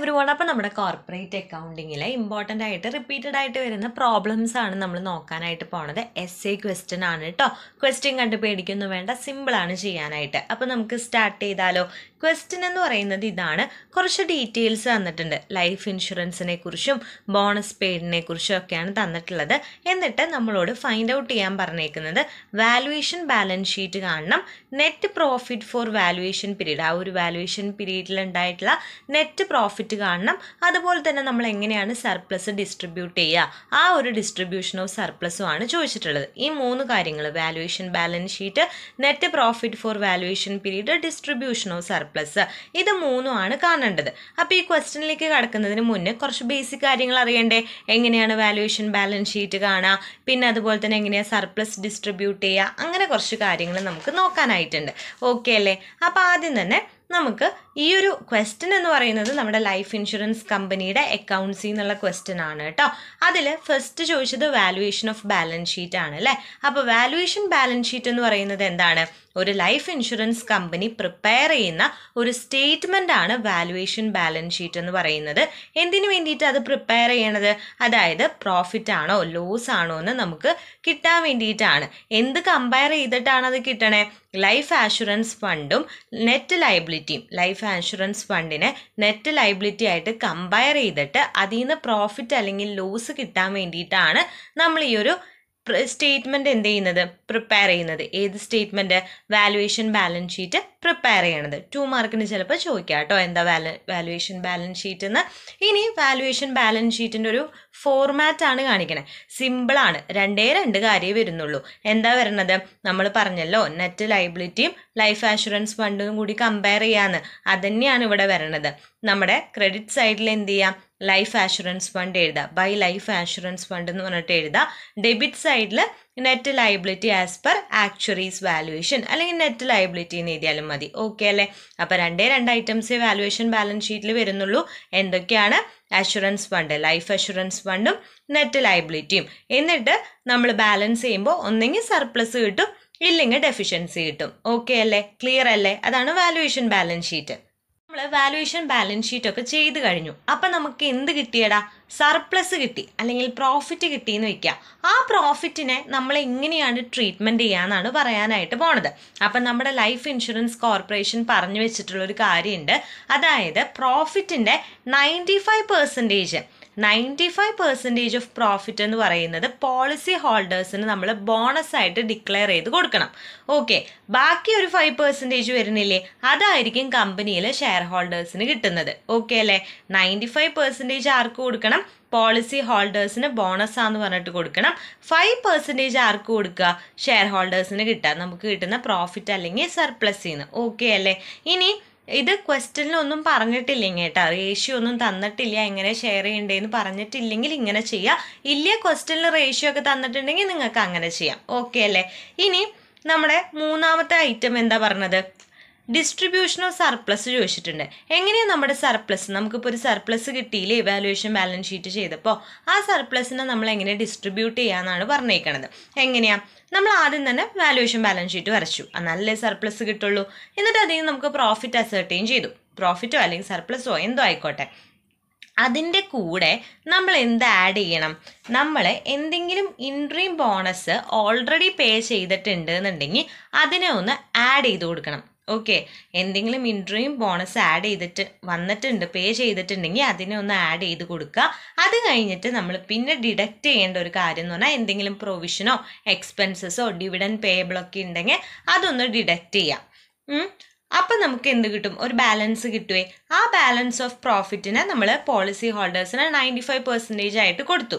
every everyone അപ്പോൾ നമ്മുടെ corporate അക്കൗണ്ടിങ്ങിലെ ഇമ്പോർട്ടൻ്റ് ആയിട്ട് റിപ്പീറ്റഡ് ആയിട്ട് വരുന്ന പ്രോബ്ലംസ് ആണ് നമ്മൾ നോക്കാനായിട്ട് പോണത് എസ് എ ക്വസ്റ്റ്യൻ ആണ് കേട്ടോ ക്വസ്റ്റ്യൻ കണ്ട് പേടിക്കൊന്നും വേണ്ട സിമ്പിളാണ് ചെയ്യാനായിട്ട് അപ്പോൾ നമുക്ക് സ്റ്റാർട്ട് ചെയ്താലോ ക്വസ്റ്റ്യൻ എന്ന് പറയുന്നത് ഇതാണ് കുറച്ച് ഡീറ്റെയിൽസ് തന്നിട്ടുണ്ട് ലൈഫ് ഇൻഷുറൻസിനെ കുറിച്ചും ബോണസ് പെയ്ഡിനെ കുറിച്ചും ഒക്കെയാണ് തന്നിട്ടുള്ളത് എന്നിട്ട് നമ്മളോട് ഫൈൻഡ് ഔട്ട് ചെയ്യാൻ പറഞ്ഞേക്കുന്നത് വാലുവേഷൻ ബാലൻസ് ഷീറ്റ് കാണണം net profit for valuation period ആ ഒരു വാലുവേഷൻ പീരീഡിൽ ഉണ്ടായിട്ടുള്ള നെറ്റ് പ്രോഫിറ്റ് കാണണം അതുപോലെ തന്നെ നമ്മൾ എങ്ങനെയാണ് സർപ്ലസ് ഡിസ്ട്രിബ്യൂട്ട് ചെയ്യുക ആ ഒരു ഡിസ്ട്രിബ്യൂഷൻ ഓഫ് സർപ്ലസും ആണ് ചോദിച്ചിട്ടുള്ളത് ഈ മൂന്ന് കാര്യങ്ങൾ valuation balance sheet net profit for valuation period distribution of surplus surplus ഇത് മൂന്നുമാണ് കാണേണ്ടത് അപ്പോൾ ഈ ക്വസ്റ്റ്യനിലേക്ക് കടക്കുന്നതിന് മുന്നേ കുറച്ച് ബേസിക് കാര്യങ്ങൾ അറിയണ്ടേ എങ്ങനെയാണ് വാല്യുവേഷൻ ബാലൻസ് ഷീറ്റ് കാണുക പിന്നെ അതുപോലെ തന്നെ എങ്ങനെയാണ് സർപ്ലസ് ഡിസ്ട്രിബ്യൂട്ട് ചെയ്യുക അങ്ങനെ കുറച്ച് കാര്യങ്ങൾ നമുക്ക് നോക്കാനായിട്ടുണ്ട് ഓക്കെ അല്ലേ അപ്പോൾ ആദ്യം തന്നെ നമുക്ക് ഈ ഒരു ക്വസ്റ്റ്യൻ എന്ന് പറയുന്നത് നമ്മുടെ ലൈഫ് ഇൻഷുറൻസ് കമ്പനിയുടെ അക്കൗണ്ട്സിൽ നിന്നുള്ള ക്വസ്റ്റ്യൻ ആണ് കേട്ടോ അതിൽ ഫസ്റ്റ് ചോദിച്ചത് വാലുവേഷൻ ഓഫ് ബാലൻസ് ഷീറ്റ് ആണ് അല്ലേ അപ്പോൾ വാലുവേഷൻ ബാലൻസ് ഷീറ്റ് എന്ന് പറയുന്നത് എന്താണ് ഒരു ലൈഫ് ഇൻഷുറൻസ് കമ്പനി പ്രിപ്പയർ ചെയ്യുന്ന ഒരു സ്റ്റേറ്റ്മെൻ്റ് ആണ് വാലുവേഷൻ ബാലൻസ് ഷീറ്റ് എന്ന് പറയുന്നത് എന്തിനു വേണ്ടിയിട്ട് അത് പ്രിപ്പയർ ചെയ്യണത് അതായത് പ്രോഫിറ്റ് ആണോ ലോസ് ആണോ എന്ന് നമുക്ക് കിട്ടാൻ വേണ്ടിയിട്ടാണ് എന്ത് കമ്പയർ ചെയ്തിട്ടാണ് അത് കിട്ടണേ ലൈഫ് ആഷുറൻസ് ഫണ്ടും നെറ്റ് ലൈബിലിറ്റിയും ലൈഫ് ആഷുറൻസ് ഫണ്ടിനെ നെറ്റ് ലൈബിലിറ്റി ആയിട്ട് കമ്പയർ ചെയ്തിട്ട് അതിൽ നിന്ന് പ്രോഫിറ്റ് അല്ലെങ്കിൽ ലോസ് കിട്ടാൻ വേണ്ടിയിട്ടാണ് നമ്മൾ ഈ ഒരു സ്റ്റേറ്റ്മെന്റ് എന്ത് ചെയ്യുന്നത് പ്രിപ്പയർ ചെയ്യുന്നത് ഏത് statement valuation balance sheet prepare ചെയ്യണത് ടു മാർക്കിന് ചിലപ്പോൾ ചോദിക്കാം കേട്ടോ എന്താ വാല വാലുവേഷൻ ബാലൻസ് ഷീറ്റ് എന്ന് ഇനി വാലുവേഷൻ ബാലൻസ് ഷീറ്റിൻ്റെ ഒരു ഫോർമാറ്റ് ആണ് കാണിക്കണേ സിമ്പിൾ ആണ് രണ്ടേ രണ്ട് കാര്യമേ വരുന്നുള്ളൂ എന്താ വരണത് നമ്മൾ പറഞ്ഞല്ലോ നെറ്റ് ലൈബിലിറ്റിയും ലൈഫ് ആഷുറൻസ് ഫണ്ടും കൂടി കമ്പയർ ചെയ്യാന്ന് അതന്നെയാണ് ഇവിടെ വരണത് നമ്മുടെ ക്രെഡിറ്റ് സൈഡിൽ എന്ത് ചെയ്യാം ലൈഫ് ആഷുറൻസ് ഫണ്ട് എഴുതുക ബൈ ലൈഫ് ആഷുറൻസ് ഫണ്ട് എന്ന് പറഞ്ഞിട്ട് എഴുതുക ഡെബിറ്റ് സൈഡിൽ net liability as per actuaries valuation അല്ലെങ്കിൽ നെറ്റ് ലൈബിലിറ്റി എന്ന് എഴുതിയാലും മതി ഓക്കെ അല്ലേ അപ്പോൾ രണ്ടേ രണ്ട് ഐറ്റംസേ വാല്യുവേഷൻ ബാലൻസ് ഷീറ്റിൽ വരുന്നുള്ളൂ എന്തൊക്കെയാണ് അഷുറൻസ് ഫണ്ട് ലൈഫ് അഷുറൻസ് ഫണ്ടും നെറ്റ് ലയബിലിറ്റിയും എന്നിട്ട് നമ്മൾ ബാലൻസ് ചെയ്യുമ്പോൾ ഒന്നെങ്കിൽ സർപ്ലസ് കിട്ടും ഇല്ലെങ്കിൽ ഡെഫിഷ്യൻസി കിട്ടും ഓക്കെ അല്ലേ ക്ലിയർ അല്ലേ അതാണ് valuation balance sheet valuation balance sheet ഒക്കെ ചെയ്ത് കഴിഞ്ഞു അപ്പം നമുക്ക് എന്ത് കിട്ടിയടാ സർപ്ലസ് കിട്ടി അല്ലെങ്കിൽ പ്രോഫിറ്റ് കിട്ടി എന്ന് വെക്കുക ആ പ്രോഫിറ്റിനെ നമ്മൾ എങ്ങനെയാണ് ട്രീറ്റ്മെൻറ്റ് ചെയ്യാന്നാണ് പറയാനായിട്ട് പോണത് അപ്പം നമ്മുടെ ലൈഫ് ഇൻഷുറൻസ് കോർപ്പറേഷൻ പറഞ്ഞു വെച്ചിട്ടുള്ള ഒരു കാര്യമുണ്ട് അതായത് പ്രോഫിറ്റിൻ്റെ ninety five percentage ninety five percentage of profit എന്ന് പറയുന്നത് പോളിസി ഹോൾഡേഴ്സിന് നമ്മൾ ബോണസ് ആയിട്ട് ഡിക്ലെയർ ചെയ്ത് കൊടുക്കണം ഓക്കെ ബാക്കി ഒരു ഫൈവ് പെർസെൻറ്റേജ് വരുന്നില്ലേ അതായിരിക്കും കമ്പനിയിൽ ഷെയർ ഹോൾഡേഴ്സിന് കിട്ടുന്നത് ഓക്കെ അല്ലേ നയൻറ്റി ഫൈവ് പെർസെൻറ്റേജ് ആർക്ക് കൊടുക്കണം പോളിസി ഹോൾഡേഴ്സിന് ബോണസ് ആന്ന് പറഞ്ഞിട്ട് കൊടുക്കണം ഫൈവ് പെർസെൻറ്റേജ് ആർക്ക് കൊടുക്കുക ഷെയർ ഹോൾഡേഴ്സിന് കിട്ടുക നമുക്ക് കിട്ടുന്ന പ്രോഫിറ്റ് അല്ലെങ്കിൽ സർപ്ലസ് ചെയ്യുന്നു ഓക്കെ അല്ലേ ഇനി ഇത് ക്വസ്റ്റ്യനിലൊന്നും പറഞ്ഞിട്ടില്ലെങ്കിൽ കേട്ടോ റേഷ്യോ ഒന്നും തന്നിട്ടില്ല എങ്ങനെ ഷെയർ ചെയ്യണ്ടേന്ന് പറഞ്ഞിട്ടില്ലെങ്കിൽ ഇങ്ങനെ ചെയ്യുക ഇല്ല ക്വസ്റ്റ്യനിൽ റേഷ്യോ ഒക്കെ തന്നിട്ടുണ്ടെങ്കിൽ നിങ്ങൾക്ക് അങ്ങനെ ചെയ്യാം ഓക്കെ അല്ലേ ഇനി നമ്മുടെ മൂന്നാമത്തെ ഐറ്റം എന്താ പറഞ്ഞത് ഡിസ്ട്രിബ്യൂഷൻ ഓഫ് സർപ്ലസ് ചോദിച്ചിട്ടുണ്ട് എങ്ങനെയാണ് നമ്മുടെ സർപ്ലസ് നമുക്കിപ്പോൾ ഒരു സർപ്ലസ് കിട്ടിയില്ലേ ഇവാലുവേഷൻ ബാലൻസ് ഷീറ്റ് ചെയ്തപ്പോൾ ആ സർപ്ലസിനെ നമ്മൾ എങ്ങനെ ഡിസ്ട്രിബ്യൂട്ട് ചെയ്യാമെന്നാണ് പറഞ്ഞേക്കണത് എങ്ങനെയാണ് നമ്മൾ ആദ്യം തന്നെ വാലുവേഷൻ ബാലൻസ് ഷീറ്റ് വരച്ചു നല്ല സർപ്ലസ് കിട്ടുള്ളൂ എന്നിട്ട് അതിൽ നമുക്ക് പ്രോഫിറ്റ് അസേർട്ട് ചെയ്തു പ്രോഫിറ്റോ അല്ലെങ്കിൽ സർപ്ലസോ എന്തോ ആയിക്കോട്ടെ അതിൻ്റെ കൂടെ നമ്മൾ എന്ത് ആഡ് ചെയ്യണം നമ്മൾ എന്തെങ്കിലും ഇൻട്രീം ബോണസ് ഓൾറെഡി പേ ചെയ്തിട്ടുണ്ട് എന്നുണ്ടെങ്കിൽ അതിനെ ഒന്ന് ആഡ് ചെയ്ത് കൊടുക്കണം ഓക്കെ എന്തെങ്കിലും ഇൻട്രിയും ബോണസ് ആഡ് ചെയ്തിട്ട് വന്നിട്ടുണ്ട് പേ ചെയ്തിട്ടുണ്ടെങ്കിൽ അതിനെ ഒന്ന് ആഡ് ചെയ്ത് കൊടുക്കുക അത് കഴിഞ്ഞിട്ട് നമ്മൾ പിന്നെ ഡിഡക്റ്റ് ചെയ്യേണ്ട ഒരു കാര്യം എന്ന് പറഞ്ഞാൽ എന്തെങ്കിലും പ്രൊവിഷനോ എക്സ്പെൻസസോ ഡിവിഡൻ പേബിളൊക്കെ ഉണ്ടെങ്കിൽ അതൊന്ന് ഡിഡക്റ്റ് ചെയ്യാം അപ്പം നമുക്ക് എന്ത് കിട്ടും ഒരു ബാലൻസ് കിട്ടുവേ ആ ബാലൻസ് ഓഫ് പ്രോഫിറ്റിനെ നമ്മൾ പോളിസി ഹോൾഡേഴ്സിന് നയൻറ്റി ഫൈവ് പെർസെൻറ്റേജ് ആയിട്ട് കൊടുത്തു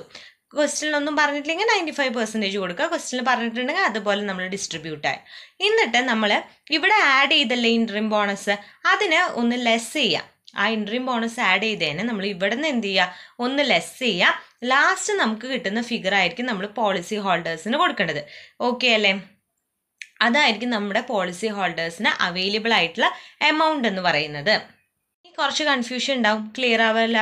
ക്വസ്റ്റ്യനൊന്നും പറഞ്ഞിട്ടില്ലെങ്കിൽ നയൻറ്റി ഫൈവ് പെർസെൻറ്റേജ് കൊടുക്കുക ക്വസ്റ്റ്യനിൽ പറഞ്ഞിട്ടുണ്ടെങ്കിൽ അതുപോലെ നമ്മൾ ഡിസ്ട്രിബ്യൂട്ട് ആയി എന്നിട്ട് നമ്മൾ ഇവിടെ ആഡ് ചെയ്തല്ലേ ഇൻട്രീം ബോണസ് അതിന് ഒന്ന് ലെസ് ചെയ്യാം ആ ഇൻട്രീം ബോണസ് ആഡ് ചെയ്തതിന് നമ്മൾ ഇവിടെ നിന്ന് എന്ത് ചെയ്യുക ഒന്ന് ലെസ് ചെയ്യുക ലാസ്റ്റ് നമുക്ക് കിട്ടുന്ന ഫിഗർ ആയിരിക്കും നമ്മൾ പോളിസി ഹോൾഡേഴ്സിന് കൊടുക്കേണ്ടത് ഓക്കെ അല്ലേ അതായിരിക്കും നമ്മുടെ പോളിസി ഹോൾഡേഴ്സിന് അവൈലബിൾ ആയിട്ടുള്ള എമൗണ്ട് എന്ന് പറയുന്നത് കുറച്ച് കൺഫ്യൂഷൻ ഉണ്ടാവും ക്ലിയർ ആവില്ല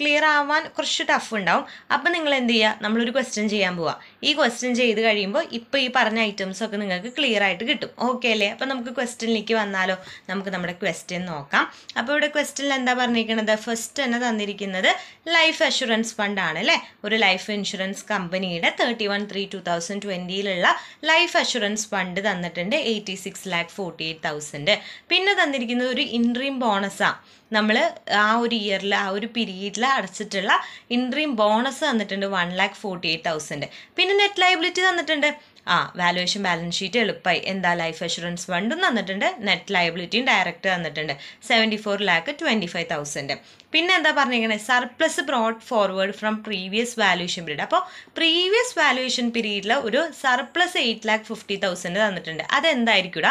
ക്ലിയർ ആവാൻ കുറച്ച് ടഫ് ഉണ്ടാവും അപ്പം നിങ്ങൾ എന്ത് ചെയ്യുക നമ്മളൊരു ക്വസ്റ്റ്യൻ ചെയ്യാൻ പോവാം ഈ ക്വസ്റ്റ്യൻ ചെയ്ത് കഴിയുമ്പോൾ ഇപ്പോൾ ഈ പറഞ്ഞ ഐറ്റംസ് ഒക്കെ നിങ്ങൾക്ക് ക്ലിയർ ആയിട്ട് കിട്ടും ഓക്കെ അല്ലേ അപ്പോൾ നമുക്ക് ക്വസ്റ്റ്യനിലേക്ക് വന്നാലോ നമുക്ക് നമ്മുടെ ക്വസ്റ്റ്യൻ നോക്കാം അപ്പോൾ ഇവിടെ ക്വസ്റ്റ്യനിൽ എന്താ പറഞ്ഞിരിക്കുന്നത് ഫസ്റ്റ് തന്നെ തന്നിരിക്കുന്നത് ലൈഫ് അഷുറൻസ് ഫണ്ടാണ് അല്ലേ ഒരു ലൈഫ് ഇൻഷുറൻസ് കമ്പനിയുടെ thirty one three two thousand ട്വൻറ്റിയിലുള്ള ലൈഫ് അഷുറൻസ് ഫണ്ട് തന്നിട്ടുണ്ട് eighty six lakh forty eight thousand പിന്നെ തന്നിരിക്കുന്നത് ഒരു ഇൻട്രീം ബോണസാണ് നമ്മൾ ആ ഒരു ഇയറിൽ ആ ഒരു പീരീഡിൽ അടച്ചിട്ടുള്ള ഇൻട്രീം ബോണസ് തന്നിട്ടുണ്ട് one lakh forty eight thousand പിന്നെ കമ്പനിയുടെ നെറ്റ് ലയബിലിറ്റി തന്നിട്ടുണ്ട് ആ വാലുവേഷൻ ബാലൻസ് ഷീറ്റ് എളുപ്പമായി എന്താ ലൈഫ് അഷുറൻസ് ഫണ്ടും തന്നിട്ടുണ്ട് നെറ്റ് ലയബിലിറ്റിയും ഡയറക്റ്റ് തന്നിട്ടുണ്ട് seventy four lakh twenty five thousand പിന്നെ എന്താ പറഞ്ഞിരിക്കുന്നത് surplus brought forward from previous valuation period അപ്പോൾ പ്രീവിയസ് വാലുവേഷൻ പീരീഡിൽ ഒരു surplus eight lakh fifty thousand തന്നിട്ടുണ്ട് അതെന്തായിരിക്കും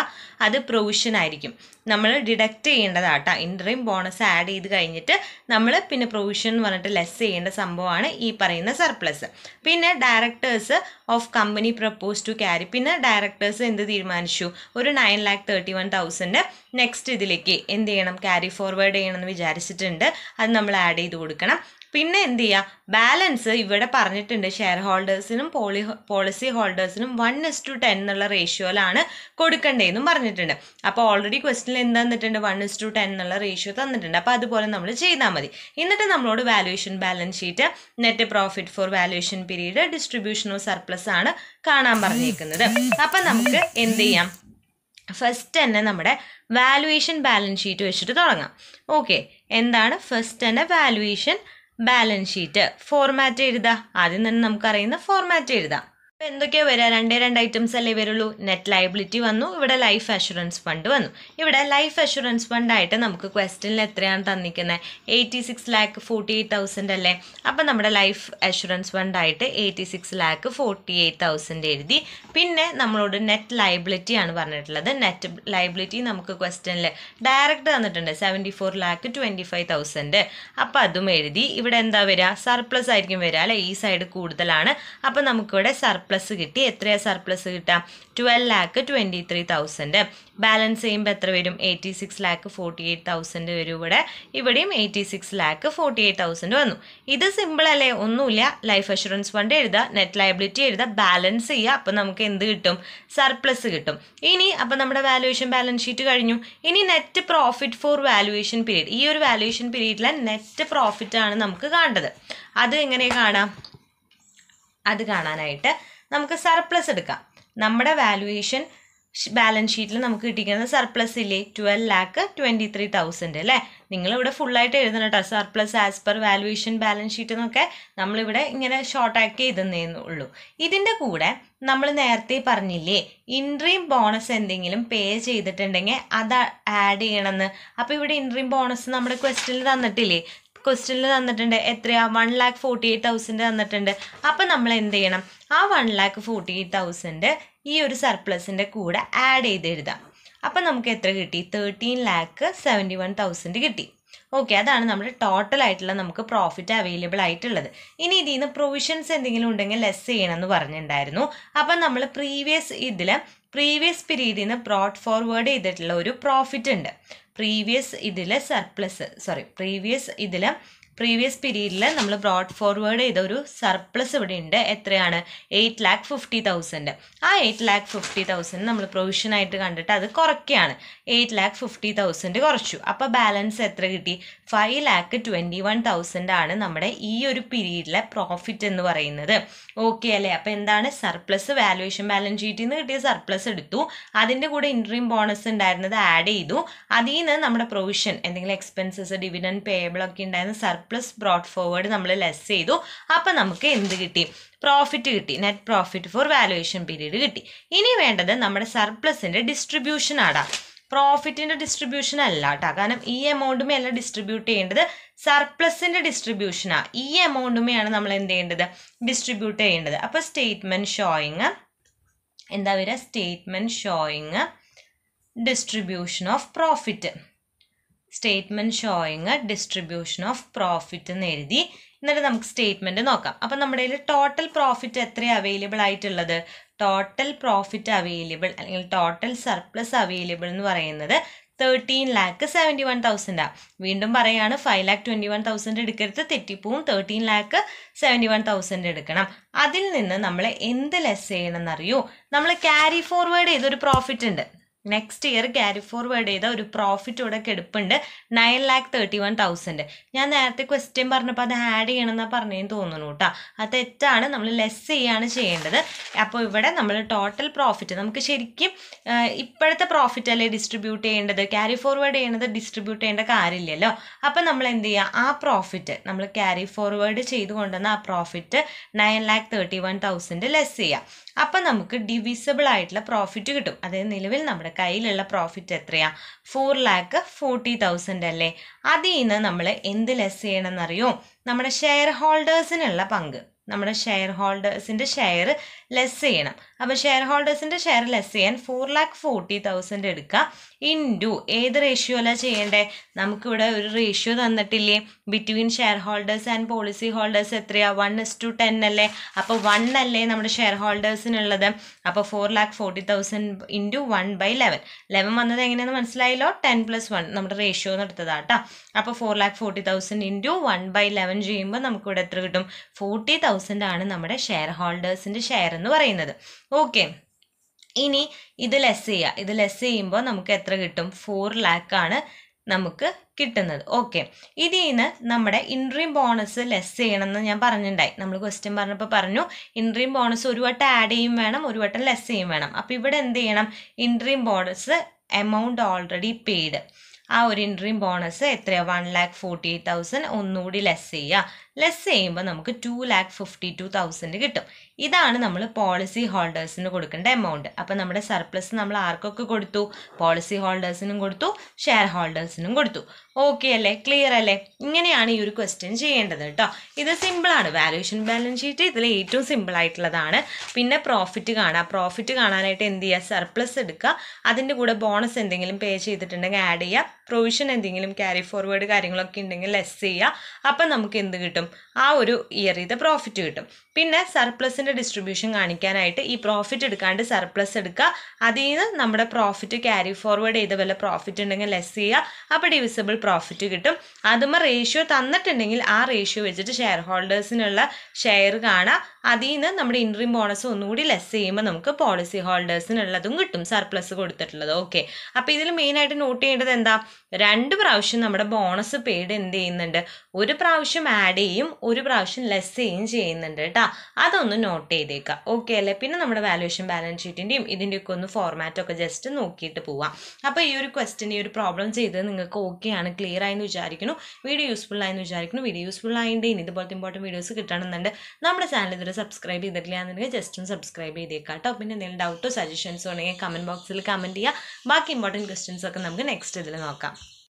അത് പ്രൊവിഷൻ ആയിരിക്കും നമ്മൾ ഡിഡക്റ്റ് ചെയ്യേണ്ടതാട്ടോ ഇൻട്രീം ബോണസ് ആഡ് ചെയ്ത് കഴിഞ്ഞിട്ട് നമ്മൾ പിന്നെ പ്രൊവിഷൻ എന്ന് പറഞ്ഞിട്ട് ലെസ് ചെയ്യേണ്ട സംഭവമാണ് ഈ പറയുന്ന സർപ്ലസ് പിന്നെ directors shares of company propose to carry പിന്നെ ഡയറക്ടേഴ്സ് എന്ത് തീരുമാനിച്ചു ഒരു nine lakh thirty one thousand next ഇതിലേക്ക് എന്ത് ചെയ്യണം ക്യാരി ഫോർവേഡ് ചെയ്യണം എന്ന് വിചാരിച്ചിട്ടുണ്ട് അത് നമ്മൾ ആഡ് ചെയ്ത് കൊടുക്കണം പിന്നെ എന്ത് ചെയ്യുക ബാലൻസ് ഇവിടെ പറഞ്ഞിട്ടുണ്ട് ഷെയർ ഹോൾഡേഴ്സിനും പോളി പോളിസി ഹോൾഡേഴ്സിനും വൺ എസ് ടു ടെൻ എന്നുള്ള റേഷ്യോയിലാണ് കൊടുക്കേണ്ടതെന്നും പറഞ്ഞിട്ടുണ്ട് അപ്പോൾ ഓൾറെഡി ക്വസ്റ്റിൽ എന്ത് തന്നിട്ടുണ്ട് വൺ എസ് ടു ടെൻ എന്നുള്ള റേഷ്യോ തന്നിട്ടുണ്ട് അപ്പോൾ അതുപോലെ നമ്മൾ ചെയ്താൽ മതി എന്നിട്ട് നമ്മളോട് valuation balance sheet net profit for valuation period distribution of surplus ആണ് കാണാൻ പറഞ്ഞിരിക്കുന്നത് അപ്പം നമുക്ക് എന്ത് ചെയ്യാം ഫസ്റ്റ് തന്നെ നമ്മുടെ വാലുവേഷൻ ബാലൻസ് ഷീറ്റ് വെച്ചിട്ട് തുടങ്ങാം ഓക്കെ എന്താണ് ഫസ്റ്റ് തന്നെ വാലുവേഷൻ ബാലൻസ് ഷീറ്റ് ഫോർമാറ്റ് എഴുതാം ആദ്യം തന്നെ നമുക്കറിയുന്ന ഫോർമാറ്റ് എഴുതാം ഇപ്പം എന്തൊക്കെയാ വരിക രണ്ടേ രണ്ട് ഐറ്റംസ് അല്ലേ വരുള്ളൂ നെറ്റ് ലയബിലിറ്റി വന്നു ഇവിടെ ലൈഫ് അഷുറൻസ് ഫണ്ട് വന്നു ഇവിടെ ലൈഫ് അഷുറൻസ് ഫണ്ടായിട്ട് നമുക്ക് ക്വസ്റ്റ്യനിൽ എത്രയാണ് തന്നിരിക്കുന്നത് eighty six lakh forty eight thousand അല്ലേ അപ്പം നമ്മുടെ ലൈഫ് അഷുറൻസ് ഫണ്ടായിട്ട് eighty six lakh forty eight thousand എഴുതി പിന്നെ നമ്മളോട് നെറ്റ് ലയബിലിറ്റി ആണ് പറഞ്ഞിട്ടുള്ളത് നെറ്റ് ലയബിലിറ്റി നമുക്ക് ക്വസ്റ്റ്യനിൽ ഡയറക്റ്റ് തന്നിട്ടുണ്ട് seventy four lakh twenty five thousand അപ്പം അതും എഴുതി ഇവിടെ എന്താ വരിക സർപ്ലസ് ആയിരിക്കും വരിക അല്ലേ ഈ സൈഡ് കൂടുതലാണ് അപ്പം നമുക്കിവിടെ സർപ്ലസ് സർപ്ലസ് കിട്ടി എത്രയാണ് സർപ്ലസ് കിട്ടുക twelve lakh twenty three thousand balance ചെയ്യുമ്പോൾ എത്ര വരും eighty six lakh forty eight thousand വരും ഇവിടെ ഇവിടെയും eighty six lakh forty eight thousand വന്നു ഇത് സിമ്പിൾ അല്ലേ ഒന്നുമില്ല ലൈഫ് അഷുറൻസ് ഫണ്ട് എഴുതുക നെറ്റ് ലയബിലിറ്റി എഴുതുക ബാലൻസ് ചെയ്യുക അപ്പോൾ നമുക്ക് എന്ത് കിട്ടും സർപ്ലസ് കിട്ടും ഇനി അപ്പോൾ നമ്മുടെ വാലുവേഷൻ ബാലൻസ് ഷീറ്റ് കഴിഞ്ഞു ഇനി net profit for valuation period ഈ ഒരു വാലുവേഷൻ പീരീഡിലെ നെറ്റ് പ്രോഫിറ്റ് ആണ് നമുക്ക് കാണേണ്ടത് അത് എങ്ങനെ കാണാം അത് കാണാനായിട്ട് നമുക്ക് സർപ്ലസ് എടുക്കാം നമ്മുടെ വാല്യുവേഷൻ ബാലൻസ് ഷീറ്റിൽ നമുക്ക് കിട്ടിയിരിക്കുന്നത് സർപ്ലസ് ഇല്ലേ twelve lakh twenty three thousand അല്ലേ നിങ്ങളിവിടെ ഫുള്ളായിട്ട് എഴുതണം കേട്ടോ surplus as per valuation balance sheet എന്നൊക്കെ നമ്മളിവിടെ ഇങ്ങനെ ഷോർട്ടാക്കി എഴുതുന്നേ ഉള്ളൂ ഇതിൻ്റെ കൂടെ നമ്മൾ നേരത്തെ പറഞ്ഞില്ലേ ഇൻട്രീം ബോണസ് എന്തെങ്കിലും പേ ചെയ്തിട്ടുണ്ടെങ്കിൽ അത് ആഡ് ചെയ്യണമെന്ന് അപ്പോൾ ഇവിടെ ഇൻട്രീം ബോണസ് നമ്മുടെ ക്വസ്റ്റ്യനിൽ തന്നിട്ടില്ലേ ക്വസ്റ്റ്യനിൽ തന്നിട്ടുണ്ട് എത്രയാ one lakh forty eight thousand തന്നിട്ടുണ്ട് അപ്പം നമ്മൾ എന്ത് ചെയ്യണം ആ one lakh forty eight thousand ഈ ഒരു സർപ്ലസിൻ്റെ കൂടെ ആഡ് ചെയ്ത് എഴുതാം അപ്പം നമുക്ക് എത്ര കിട്ടി thirteen lakh seventy one thousand കിട്ടി ഓക്കെ അതാണ് നമ്മുടെ ടോട്ടൽ ആയിട്ടുള്ള നമുക്ക് പ്രോഫിറ്റ് അവൈലബിൾ ആയിട്ടുള്ളത് ഇനി ഇതിൽ നിന്ന് പ്രൊവിഷൻസ് എന്തെങ്കിലും ഉണ്ടെങ്കിൽ ലെസ് ചെയ്യണം എന്ന് പറഞ്ഞിട്ടുണ്ടായിരുന്നു അപ്പം നമ്മൾ പ്രീവിയസ് ഇതിൽ പ്രീവിയസ് പീരീഡിൽ നിന്ന് ബ്രോഡ് ഫോർവേഡ് ചെയ്തിട്ടുള്ള ഒരു പ്രോഫിറ്റ് ഉണ്ട് പ്രീവിയസ് ഇതിലെ സർപ്ലസ് സോറി പ്രീവിയസ് ഇതിലെ പ്രീവിയസ് പീരീഡിൽ നമ്മൾ ബ്രോഡ് ഫോർവേഡ് ചെയ്ത ഒരു സർപ്ലസ് ഇവിടെ ഉണ്ട് എത്രയാണ് എയ്റ്റ് ലാക്ക് ഫിഫ്റ്റി തൗസൻഡ് ആ എയ്റ്റ് ലാക്ക് ഫിഫ്റ്റി തൗസൻഡ് നമ്മൾ ആയിട്ട് കണ്ടിട്ട് അത് കുറയ്ക്കുകയാണ് എയ്റ്റ് ലാക്ക് ഫിഫ്റ്റി തൗസൻഡ് കുറച്ചു അപ്പോൾ ബാലൻസ് എത്ര കിട്ടി five lakh twenty one thousand ആണ് നമ്മുടെ ഈ ഒരു പീരീഡിലെ പ്രോഫിറ്റ് എന്ന് പറയുന്നത് ഓക്കെ അല്ലേ അപ്പോൾ എന്താണ് സർപ്ലസ് വാല്യുവേഷൻ ബാലൻസ് ഷീറ്റിൽ നിന്ന് കിട്ടിയ സർപ്ലസ് എടുത്തു അതിൻ്റെ കൂടെ ഇൻട്രീം ബോണസ് ഉണ്ടായിരുന്നത് ആഡ് ചെയ്തു അതിൽ നിന്ന് നമ്മുടെ പ്രൊവിഷൻ എന്തെങ്കിലും എക്സ്പെൻസസ് ഡിവിഡൻ പേബിൾ ഒക്കെ ഉണ്ടായിരുന്ന സർപ്ലസ് സർപ്ലസ് ബ്രോഡ് ഫോർവേഡ് നമ്മൾ ലെസ് ചെയ്തു അപ്പം നമുക്ക് എന്ത് കിട്ടി പ്രോഫിറ്റ് കിട്ടി net profit for valuation period കിട്ടി ഇനി വേണ്ടത് നമ്മുടെ സർപ്ലസിൻ്റെ ഡിസ്ട്രിബ്യൂഷൻ ആടാ പ്രോഫിറ്റിൻ്റെ ഡിസ്ട്രിബ്യൂഷൻ അല്ല കേട്ടോ കാരണം ഈ എമൗണ്ടുമേ അല്ല ഡിസ്ട്രിബ്യൂട്ട് ചെയ്യേണ്ടത് സർപ്ലസിൻ്റെ ഡിസ്ട്രിബ്യൂഷനാണ് ഈ എമൗണ്ടുമേയാണ് നമ്മൾ എന്ത് ചെയ്യേണ്ടത് ഡിസ്ട്രിബ്യൂട്ട് ചെയ്യേണ്ടത് അപ്പോൾ സ്റ്റേറ്റ്മെൻറ്റ് ഷോയിങ് എന്താ വരിക statement showing distribution of profit statement showing distribution of profit എന്ന് എഴുതി എന്നിട്ട് നമുക്ക് സ്റ്റേറ്റ്മെൻറ്റ് നോക്കാം അപ്പം നമ്മുടെ കയ്യിൽ ടോട്ടൽ പ്രോഫിറ്റ് എത്രയാണ് അവൈലബിൾ ആയിട്ടുള്ളത് ടോട്ടൽ പ്രോഫിറ്റ് അവൈലബിൾ അല്ലെങ്കിൽ ടോട്ടൽ സർപ്ലസ് അവൈലബിൾ എന്ന് പറയുന്നത് തേർട്ടീൻ ലാക്ക് സെവൻറ്റി വൺ തൗസൻഡാണ് വീണ്ടും പറയുകയാണ് five lakh twenty one thousand എടുക്കരുത് തെറ്റിപ്പോവും thirteen lakh seventy one thousand എടുക്കണം അതിൽ നിന്ന് നമ്മൾ എന്ത് ലെസ് ചെയ്യണമെന്നറിയോ നമ്മൾ ക്യാരി ഫോർവേഡ് ചെയ്തൊരു പ്രോഫിറ്റ് ഉണ്ട് നെക്സ്റ്റ് ഇയർ ക്യാരി ഫോർവേഡ് ചെയ്ത ഒരു പ്രോഫിറ്റ് ഇവിടെ കെടുപ്പുണ്ട് nine lakh thirty one thousand ഞാൻ നേരത്തെ ക്വസ്റ്റ്യൻ പറഞ്ഞപ്പോൾ അത് ആഡ് ചെയ്യണമെന്ന് പറഞ്ഞു തോന്നുന്നു കേട്ടോ അത് തെറ്റാണ് നമ്മൾ ലെസ് ചെയ്യാണ് ചെയ്യേണ്ടത് അപ്പോൾ ഇവിടെ നമ്മൾ ടോട്ടൽ പ്രോഫിറ്റ് നമുക്ക് ശരിക്കും ഇപ്പോഴത്തെ പ്രോഫിറ്റ് അല്ലേ ഡിസ്ട്രിബ്യൂട്ട് ചെയ്യേണ്ടത് ക്യാരി ഫോർവേഡ് ചെയ്യണത് ഡിസ്ട്രിബ്യൂട്ട് ചെയ്യേണ്ട കാര്യമില്ലല്ലോ അപ്പോൾ നമ്മൾ എന്ത് ചെയ്യുക ആ പ്രോഫിറ്റ് നമ്മൾ ക്യാരി ഫോർവേഡ് ചെയ്ത് കൊണ്ടുവന്ന ആ profit nine lakh thirty one thousand less ചെയ്യുക അപ്പോൾ നമുക്ക് ഡിവിസിബിൾ ആയിട്ടുള്ള പ്രോഫിറ്റ് കിട്ടും അതായത് നിലവിൽ നമ്മുടെ നമ്മുടെ കയ്യിലുള്ള പ്രോഫിറ്റ് എത്രയാണ് ഫോർ ലാക്ക് ഫോർട്ടി തൗസൻഡ് അല്ലേ അതിൽ നിന്ന് നമ്മൾ എന്ത് ലെസ് ചെയ്യണമെന്നറിയോ നമ്മുടെ ഷെയർ ഹോൾഡേഴ്സിനുള്ള പങ്ക് നമ്മുടെ ഷെയർ ഹോൾഡേഴ്സിൻ്റെ ഷെയർ ലെസ് ചെയ്യണം അപ്പോൾ ഷെയർ ഹോൾഡേഴ്സിൻ്റെ ഷെയർ ലെസ് ചെയ്യാൻ ഫോർ ലാക്ക് ഫോർട്ടി തൗസൻഡ് എടുക്കുക ഇൻറ്റു ഏത് അല്ല ചെയ്യേണ്ടത് നമുക്കിവിടെ ഒരു റേഷ്യോ തന്നിട്ടില്ലേ between shareholders and policyholders എത്രയാണ് വൺ എസ് ടു ടെൻ അല്ലേ അപ്പോൾ വൺ അല്ലേ നമ്മുടെ ഷെയർ ഹോൾഡേഴ്സിനുള്ളത് അപ്പോൾ four lakh forty thousand into one by eleven eleven വന്നത് എങ്ങനെയാണെന്ന് മനസ്സിലായല്ലോ ടെൻ പ്ലസ് വൺ നമ്മുടെ റേഷ്യോ എന്ന് എടുത്തതാണ് കേട്ടോ അപ്പോൾ four lakh forty thousand into one by eleven ചെയ്യുമ്പോൾ നമുക്കിവിടെ എത്ര കിട്ടും ഫോർട്ടി തൗസൻഡ് ആണ് നമ്മുടെ ഷെയർ ഹോൾഡേഴ്സിൻ്റെ ഷെയർ എന്ന് പറയുന്നത് ഓക്കെ ഇനി ഇത് ലെസ് ചെയ്യുക ഇത് ലെസ് ചെയ്യുമ്പോൾ നമുക്ക് എത്ര കിട്ടും ഫോർ ലാക്ക് ആണ് നമുക്ക് കിട്ടുന്നത് ഓക്കെ ഇതിൽ നിന്ന് നമ്മുടെ ഇൻട്രീം ബോണസ് ലെസ് ചെയ്യണമെന്ന് ഞാൻ പറഞ്ഞിട്ടുണ്ടായി നമ്മൾ ക്വസ്റ്റ്യൻ പറഞ്ഞപ്പോൾ പറഞ്ഞു ഇൻട്രീം ബോണസ് ഒരു വട്ടം ആഡ് ചെയ്യും വേണം ഒരു വട്ടം ലെസ് ചെയ്യും വേണം അപ്പം ഇവിടെ എന്ത് ചെയ്യണം interim bonus amount already paid ആ ഒരു ഇൻട്രീം ബോണസ് എത്രയാണ് one lakh forty eight thousand ഒന്നുകൂടി ലെസ് ചെയ്യുക ലെസ് ചെയ്യുമ്പോൾ നമുക്ക് two lakh fifty two thousand കിട്ടും ഇതാണ് നമ്മൾ പോളിസി ഹോൾഡേഴ്സിന് കൊടുക്കേണ്ട എമൗണ്ട് അപ്പം നമ്മുടെ സർപ്ലസ് നമ്മൾ ആർക്കൊക്കെ കൊടുത്തു പോളിസി ഹോൾഡേഴ്സിനും കൊടുത്തു ഷെയർ ഹോൾഡേഴ്സിനും കൊടുത്തു ഓക്കെ അല്ലേ ക്ലിയർ അല്ലേ ഇങ്ങനെയാണ് ഈ ഒരു ക്വസ്റ്റ്യൻ ചെയ്യേണ്ടത് കേട്ടോ ഇത് സിമ്പിളാണ് വാല്യൂഷൻ ബാലൻസ് ഷീറ്റ് ഇതിൽ ഏറ്റവും സിമ്പിൾ ആയിട്ടുള്ളതാണ് പിന്നെ പ്രോഫിറ്റ് കാണുക പ്രോഫിറ്റ് കാണാനായിട്ട് എന്ത് ചെയ്യുക സർപ്ലസ് എടുക്കുക അതിൻ്റെ കൂടെ ബോണസ് എന്തെങ്കിലും പേ ചെയ്തിട്ടുണ്ടെങ്കിൽ ആഡ് ചെയ്യുക പ്രൊവിഷൻ എന്തെങ്കിലും ക്യാരി ഫോർവേഡ് കാര്യങ്ങളൊക്കെ ഉണ്ടെങ്കിൽ ലെസ് ചെയ്യുക അപ്പം നമുക്ക് എന്ത് കിട്ടും ആ ഒരു ഇയർ ഇയറിലത്തെ പ്രോഫിറ്റ് കിട്ടും പിന്നെ സർപ്ലസിൻ്റെ ഡിസ്ട്രിബ്യൂഷൻ കാണിക്കാനായിട്ട് ഈ പ്രോഫിറ്റ് എടുക്കാണ്ട് സർപ്ലസ് എടുക്കുക അതിൽ നിന്ന് നമ്മുടെ പ്രോഫിറ്റ് ക്യാരി ഫോർവേഡ് ചെയ്ത വല്ല പ്രോഫിറ്റ് ഉണ്ടെങ്കിൽ ലെസ് ചെയ്യുക അപ്പോൾ ഡിവിസിബിൾ പ്രോഫിറ്റ് കിട്ടും അതുമ റേഷ്യോ തന്നിട്ടുണ്ടെങ്കിൽ ആ റേഷ്യോ വെച്ചിട്ട് ഷെയർ ഹോൾഡേഴ്സിനുള്ള ഷെയർ കാണുക അതിൽ നിന്ന് നമ്മുടെ ഇൻട്രീം ബോണസ് ഒന്നുകൂടി ലെസ് ചെയ്യുമ്പോൾ നമുക്ക് പോളിസി ഹോൾഡേഴ്സിനുള്ളതും കിട്ടും സർപ്ലസ് കൊടുത്തിട്ടുള്ളത് ഓക്കെ അപ്പോൾ ഇതിൽ മെയിനായിട്ട് നോട്ട് ചെയ്യേണ്ടത് എന്താ രണ്ട് പ്രാവശ്യം നമ്മുടെ ബോണസ് പെയ്ഡ് എന്ത് ചെയ്യുന്നുണ്ട് ഒരു പ്രാവശ്യം ആഡ് ചെയ്യും ഒരു പ്രാവശ്യം ലെസ് ചെയ്യും ചെയ്യുന്നുണ്ട് കേട്ടോ അതൊന്ന് നോട്ട് ചെയ്തേക്കുക ഓക്കെ അല്ലേ പിന്നെ നമ്മുടെ വാല്യൂഷൻ ബാലൻസ് ഷീറ്റിൻ്റെയും ഇതിൻ്റെയൊക്കെ ഒന്ന് ഫോർമാറ്റൊക്കെ ജസ്റ്റ് നോക്കിയിട്ട് പോവാം അപ്പോൾ ഈ ഒരു ക്വസ്റ്റ്യൻ ഈ ഒരു പ്രോബ്ലം ചെയ്തത് നിങ്ങൾക്ക് ഓക്കെ ആണ് ക്ലിയർ ആയെന്ന് വിചാരിക്കുന്നു വീഡിയോ യൂസ്ഫുൾ ആയെന്ന് വിചാരിക്കുന്നു വീഡിയോ യൂസ്ഫുൾ ആയിട്ട് ഇനി ഇതുപോലത്തെ ഇമ്പോർട്ടൻറ്റ് വീഡിയോസ് കിട്ടണമെന്നുണ്ട് നമ്മുടെ ചാനൽ ഇതുവരെ സബ്സ്ക്രൈബ് ചെയ്തിട്ടില്ല എന്നുണ്ടെങ്കിൽ ജസ്റ്റ് ഒന്ന് സബ്സ്ക്രൈബ് ചെയ്തേക്കാം കേട്ടോ പിന്നെ എന്തെങ്കിലും ഡൗട്ടോ സജഷൻസോ ഉണ്ടെങ്കിൽ കമൻറ്റ് ബോക്സിൽ കമൻറ്റ് ചെയ്യുക ബാക്കി ഇമ്പോർട്ടൻറ്റ് ക്വസ്റ്റ്യൻസ് ഒക്കെ നമുക്ക് നെക്സ്റ്റ് ഇതിൽ നോക്കാം